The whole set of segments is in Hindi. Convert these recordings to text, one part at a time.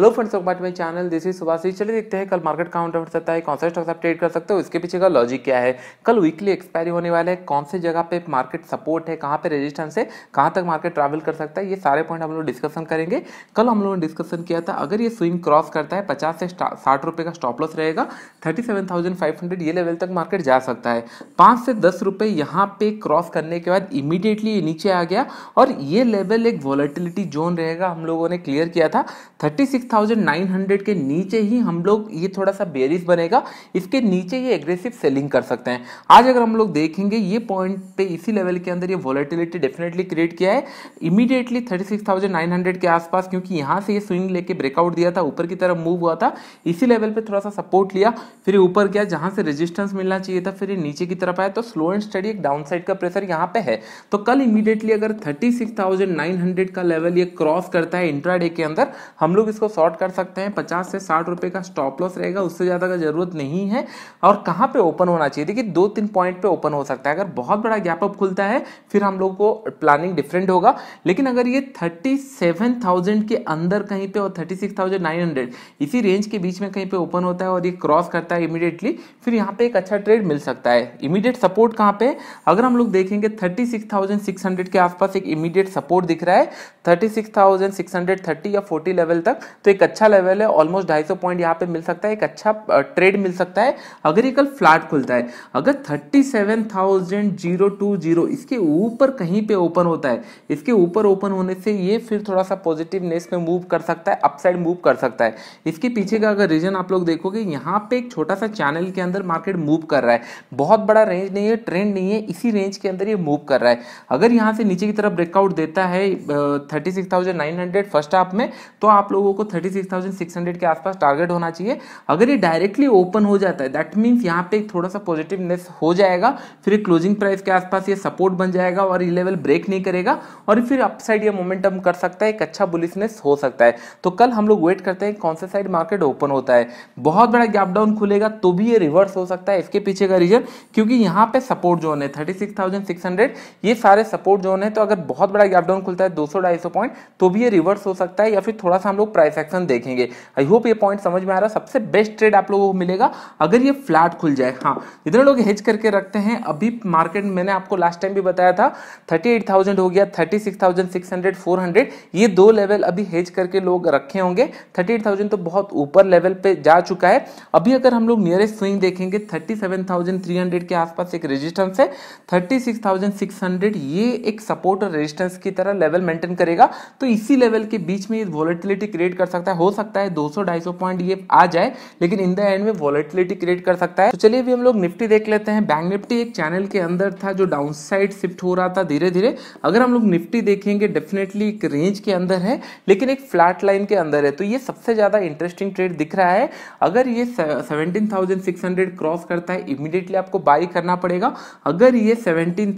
hello friends of back my channel this is Subhash चलिए देखते हैं कल मार्केट काउंट सकता है कौन सा स्टॉक आप ट्रेड कर सकते हो इसके पीछे का लॉजिक क्या है कल वीकली एक्सपायरी होने वाला है कौन से जगह पे मार्केट सपोर्ट है कहाँ पे रेजिस्टेंस है कहाँ तक मार्केट ट्रैवल कर सकता है ये सारे पॉइंट हम लोग डिस्कशन करेंगे कल हम लोगों ने डिस्कशन किया था अगर ये स्विंग क्रॉस करता है पचास से साठ रुपये का स्टॉप लॉस रहेगा thirty seven thousand five hundred ये लेवल तक मार्केट जा सकता है पाँच से दस रुपये यहाँ पे क्रॉस करने के बाद इमीडिएटली ये नीचे आ गया और ये लेवल एक वॉलेटिलिटी जोन रहेगा हम लोगों ने क्लियर किया था थर्टी सिक्स 6,900 के नीचे ही हम लोग ये थोड़ा सा बेरिस बनेगा इसके नीचे ये एग्रेसिव सेलिंग कर सकते हैं आज अगर हम लोग देखेंगे ये पॉइंट पे इसी लेवल के अंदर ये वॉलेटिलिटी डेफिनेटली क्रिएट किया है इमीडिएटली 36,900 के आसपास क्योंकि यहाँ से ये स्विंग लेके ब्रेकआउट दिया था ऊपर की तरफ मूव हुआ था इसी लेवल पर थोड़ा सा सपोर्ट लिया फिर ऊपर गया जहाँ से रजिस्टेंस मिलना चाहिए था फिर ये नीचे की तरफ आया तो स्लो एंड स्टडी एक डाउन साइड का प्रेशर यहाँ पे है तो कल इमीडिएटली अगर थर्टी का लेवल ये क्रॉस करता है इंट्राडे के अंदर हम लोग इसको शॉर्ट कर सकते हैं पचास से साठ रुपए का स्टॉप लॉस रहेगा उससे ज़्यादा का जरूरत नहीं है और कहां पे ओपन होना चाहिए देखिए दो तीन पॉइंट पे ओपन हो सकता है अगर बहुत बड़ा गैप अप खुलता है फिर हम लोग को प्लानिंग डिफरेंट होगा लेकिन अगर ये थर्टी के अंदर कहीं पे और थर्टी इसी रेंज के बीच में कहीं पे ओपन होता है और ये क्रॉस करता है इमीडिएटली फिर यहाँ पे एक अच्छा ट्रेड मिल सकता है इमीडिएट सपोर्ट कहाँ पे अगर हम लोग देखेंगे थर्टी के आसपास एक इमीडिएट सपोर्ट दिख रहा है thirty six thousand six hundred thirty या फोर्टी लेवल तक तो तो एक अच्छा लेवल है ऑलमोस्ट ढाई सौ पॉइंट यहाँ पे मिल सकता है एक अच्छा ट्रेड मिल सकता है अगर ये कल फ्लैट खुलता है अगर thirty seven thousand zero two zero इसके ऊपर कहीं पे ओपन होता है इसके ऊपर ओपन होने से ये फिर थोड़ा सा पॉजिटिवनेस में मूव कर सकता है अपसाइड मूव कर सकता है इसके पीछे का अगर रीजन आप लोग देखोगे यहाँ पे एक छोटा सा चैनल के अंदर मार्केट मूव कर रहा है बहुत बड़ा रेंज नहीं है ट्रेंड नहीं है इसी रेंज के अंदर ये मूव कर रहा है अगर यहाँ से नीचे की तरफ ब्रेकआउट देता है thirty six thousand nine hundred first half में तो आप लोगों को 36,600 के आसपास टारगेट होना चाहिए अगर ये डायरेक्टली ओपन हो जाता है दैट मीन्स यहाँ पे थोड़ा सा पॉजिटिवनेस हो जाएगा फिर क्लोजिंग प्राइस के आसपास ये सपोर्ट बन जाएगा और ये लेवल ब्रेक नहीं करेगा और फिर अपसाइड ये मोमेंटम कर सकता है एक अच्छा बुलिसनेस हो सकता है तो कल हम लोग वेट करते हैं कौन सा साइड मार्केट ओपन होता है बहुत बड़ा गैप डाउन खुलेगा तो भी ये रिवर्स हो सकता है इसके पीछे का रीजन क्योंकि यहाँ पे सपोर्ट जोन है थर्टी ये सारे सपोर्ट जोन है तो अगर बहुत बड़ा गैप डाउन खुलता है दो सौ पॉइंट तो भी ये रिवर्स हो सकता है या फिर थोड़ा सा हम लोग प्राइस ट्रांजेक्शन देखेंगे आई होप ये पॉइंट समझ में आ रहा है सबसे बेस्ट ट्रेड आप लोगों को मिलेगा अगर ये फ्लैट खुल जाए हाँ इतने लोग हेज करके रखते हैं अभी मार्केट मैंने आपको लास्ट टाइम भी बताया था थर्टी हो गया थर्टी सिक्स ये दो लेवल अभी हेज करके लोग रखे होंगे थर्टी तो बहुत ऊपर लेवल पे जा चुका है अभी अगर हम लोग नियरेस्ट स्विंग देखेंगे थर्टी के आसपास एक रेजिस्टेंस है थर्टी ये एक सपोर्ट और रेजिस्टेंस की तरह लेवल मेंटेन करेगा तो इसी लेवल के बीच में ये वॉलेटिलिटी क्रिएट कर कर सकता है हो सकता है 200 250 पॉइंट ये आ जाए लेकिन इन द एंड में वॉलेटिलिटी क्रिएट कर सकता है तो चलिए अभी हम लोग निफ्टी देख लेते हैं बैंक निफ्टी एक चैनल के अंदर था जो डाउन साइड शिफ्ट हो रहा था धीरे धीरे अगर हम लोग निफ्टी देखेंगे डेफिनेटली एक रेंज के अंदर है लेकिन एक फ्लैट लाइन के अंदर है तो ये सबसे ज़्यादा इंटरेस्टिंग ट्रेड दिख रहा है अगर ये सेवनटीन क्रॉस करता है इमिडिएटली आपको बाई करना पड़ेगा अगर ये सेवनटीन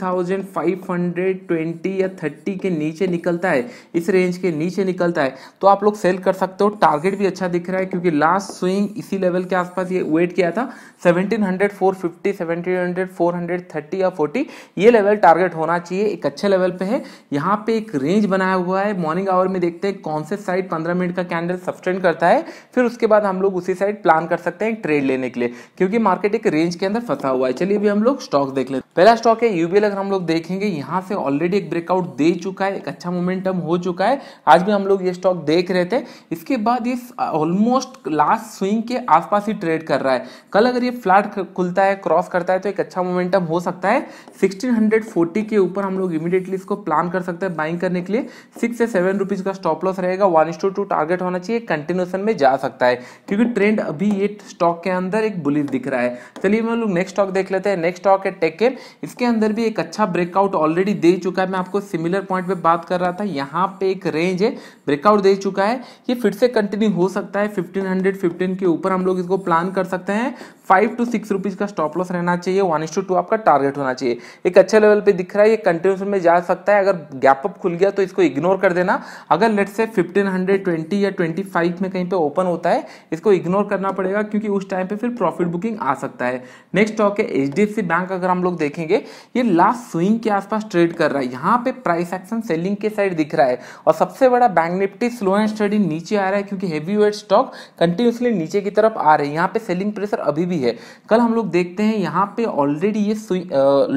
या थर्टी के नीचे निकलता है इस रेंज के नीचे निकलता है तो आप लोग सेल कर सकते हो टारगेट भी अच्छा दिख रहा है क्योंकि लास्ट स्विंग इसी लेवल के आसपास ये वेट किया था 1700 450 1700 430 या 40 ये लेवल टारगेट होना चाहिए एक अच्छे लेवल पे है यहाँ पे एक रेंज बनाया हुआ है मॉर्निंग आवर में देखते हैं कौन से साइड पंद्रह मिनट का कैंडल सब्सटेंड करता है फिर उसके बाद हम लोग उसी साइड प्लान कर सकते हैं ट्रेड लेने के लिए क्योंकि मार्केट एक रेंज के अंदर फंसा हुआ है चलिए भी हम लोग स्टॉक देख लेते हैं पहला स्टॉक है यूबीएल अगर हम लोग देखेंगे यहाँ से ऑलरेडी एक ब्रेकआउट दे चुका है एक अच्छा मोमेंटम हो चुका है आज भी हम लोग ये स्टॉक देख रहे थे इसके बाद ये ऑलमोस्ट लास्ट स्विंग के आसपास ही ट्रेड कर रहा है कल अगर ये फ्लैट खुलता है क्रॉस करता है तो एक अच्छा मोमेंटम हो सकता है सिक्सटीन के ऊपर हम लोग इमीडिएटली इसको प्लान कर सकते हैं बाइंग करने के लिए सिक्स से सेवन रुपीज़ का स्टॉप लॉस रहेगा वन टू टू टारगेट होना चाहिए कंटिन्यूशन में जा सकता है क्योंकि ट्रेंड अभी ये स्टॉक के अंदर एक बुलिस दिख रहा है चलिए हम लोग नेक्स्ट स्टॉक देख लेते हैं नेक्स्ट स्टॉक है टेक केयर इसके अंदर भी एक अच्छा ब्रेकआउट ऑलरेडी दे चुका है मैं आपको सिमिलर पॉइंट पे बात कर रहा था यहाँ पे एक रेंज है ब्रेकआउट दे चुका है ये फिर से कंटिन्यू हो सकता है फिफ्टीन हंड्रेड फिफ्टीन के ऊपर हम लोग इसको प्लान कर सकते हैं फाइव टू सिक्स रुपीज का स्टॉप लॉस रहना चाहिए वन इस टू टू आपका टारगेट होना चाहिए एक अच्छे लेवल पे दिख रहा है ये कंटिन्यूस में जा सकता है अगर गैप अप खुल गया तो इसको इग्नोर कर देना अगर लेट से फिफ्टीन हंड्रेड ट्वेंटी या ट्वेंटी फाइव में कहीं पे ओपन होता है इसको इग्नोर करना पड़ेगा क्योंकि उस टाइम पे फिर प्रॉफिट बुकिंग आ सकता है नेक्स्ट स्टॉक है एच बैंक अगर हम लोग देखेंगे ये लास्ट स्विंग के आसपास ट्रेड कर रहा है यहाँ पे प्राइस एक्शन सेलिंग के साइड दिख रहा है और सबसे बड़ा bank Nifty slow and steady नीचे आ रहा है क्योंकि हेवी वेट स्टॉक कंटिन्यूसली नीचे की तरफ आ रहे हैं यहाँ पे सेलिंग प्रेशर अभी भी है कल हम लोग देखते हैं यहाँ पे ऑलरेडी ये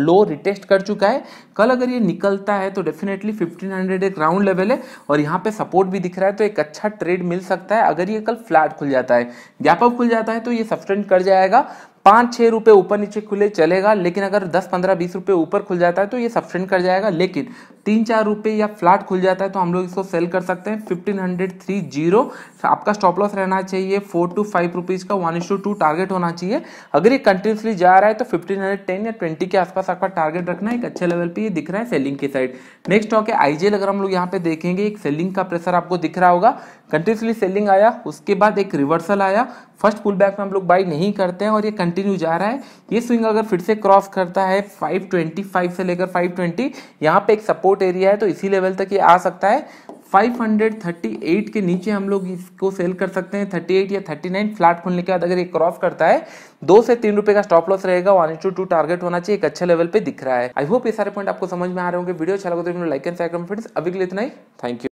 लो रिटेस्ट कर चुका है कल अगर ये निकलता है तो डेफिनेटली 1500 एक राउंड लेवल है और यहाँ पे सपोर्ट भी दिख रहा है तो एक अच्छा ट्रेड मिल सकता है अगर ये कल फ्लैट खुल जाता है गैप अप खुल जाता है तो ये सब्सटेंड कर जाएगा पाँच छः रुपये ऊपर नीचे खुले चलेगा लेकिन अगर दस पंद्रह बीस रुपये ऊपर खुल जाता है तो ये सब्सटेंड कर जाएगा लेकिन तीन चार रुपए या फ्लैट खुल जाता है तो हम लोग इसको सेल कर सकते हैं फिफ्टीन हंड्रेड थ्री जीरो आपका स्टॉप लॉस रहना चाहिए फोर टू फाइव रुपीज़ का वन टू टू टारगेट होना चाहिए अगर ये कंटिन्यूसली जा रहा है तो फिफ्टीन हंड्रेड टेन या ट्वेंटी के आसपास आपका टारगेट रखना एक अच्छे लेवल पे ये दिख रहा है सेलिंग की साइड नेक्स्ट स्टॉक है आईजीएल अगर हम लोग यहाँ पे देखेंगे एक सेलिंग का प्रेशर आपको दिख रहा होगा कंटिन्यूसली सेलिंग आया उसके बाद एक रिवर्सल आया फर्स्ट पुल बैक में हम लोग बाई नहीं करते हैं और ये कंटिन्यू जा रहा है ये स्विंग अगर फिर से क्रॉस करता है फाइव से लेकर ट्वेंटी यहाँ पे एक सपोर्ट सपोर्ट एरिया है तो इसी लेवल तक ये आ सकता है 538 के नीचे हम लोग इसको सेल कर सकते हैं 38 या 39 फ्लैट खुलने के बाद अगर ये क्रॉस करता है दो से तीन रुपए का स्टॉप लॉस रहेगा वन इंटू टू टारगेट होना चाहिए एक अच्छा लेवल पे दिख रहा है आई होप ये सारे पॉइंट आपको समझ में आ रहे होंगे वीडियो अच्छा लगा तो लाइक एंड फ्रेंड्स अभी के लिए इतना ही थैंक यू